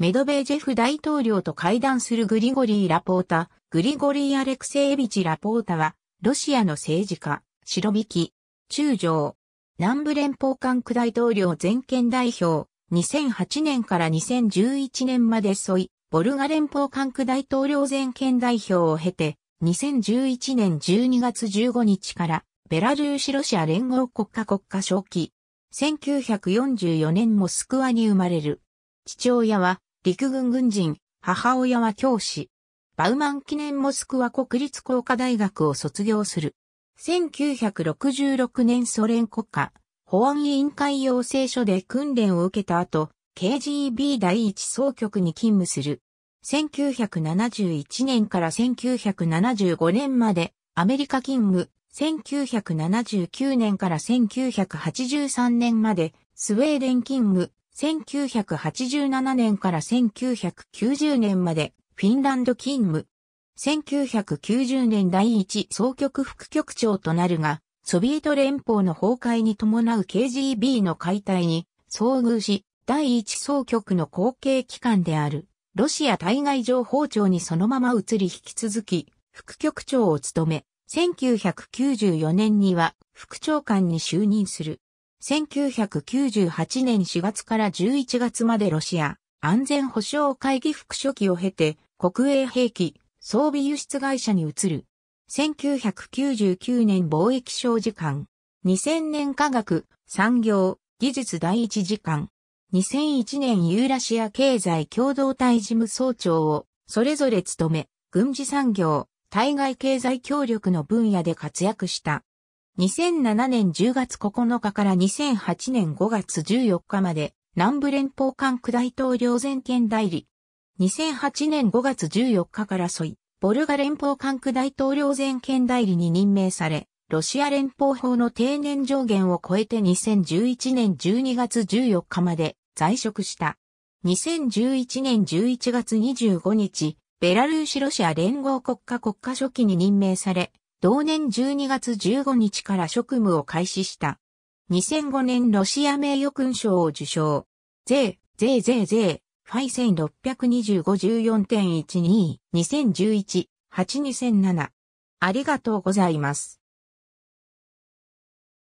メドベージェフ大統領と会談するグリゴリー・ラポータ、グリゴリー・アレクセエビチ・ラポータは、ロシアの政治家、白引き、中将、南部連邦管区大統領全権代表、2008年から2011年まで添い、ボルガ連邦管区大統領全権代表を経て、2011年12月15日から、ベラルーシロシア連合国家国家正規、1944年モスクワに生まれる。父親は陸軍軍人、母親は教師。バウマン記念モスクワ国立工科大学を卒業する。1966年ソ連国家保安委員会要請書で訓練を受けた後、KGB 第一総局に勤務する。1971年から1975年までアメリカ勤務。1979年から1983年までスウェーデン勤務。1987年から1990年までフィンランド勤務。1990年第一総局副局長となるが、ソビエト連邦の崩壊に伴う KGB の解体に遭遇し、第一総局の後継機関である、ロシア対外情報庁にそのまま移り引き続き、副局長を務め、1994年には副長官に就任する。1998年4月から11月までロシア安全保障会議副書記を経て国営兵器装備輸出会社に移る。1999年貿易省時間。2000年科学、産業、技術第一時間。2001年ユーラシア経済共同体事務総長をそれぞれ務め、軍事産業、対外経済協力の分野で活躍した。2007年10月9日から2008年5月14日まで南部連邦管区大統領全権代理。2008年5月14日からソイ、ボルガ連邦管区大統領全権代理に任命され、ロシア連邦法の定年上限を超えて2011年12月14日まで在職した。2011年11月25日、ベラルーシロシア連合国家国家書記に任命され、同年12月15日から職務を開始した。2005年ロシア名誉勲章を受賞。税、税税税、ファイ百6 2 5十4 1 2 2011、82007。ありがとうございます。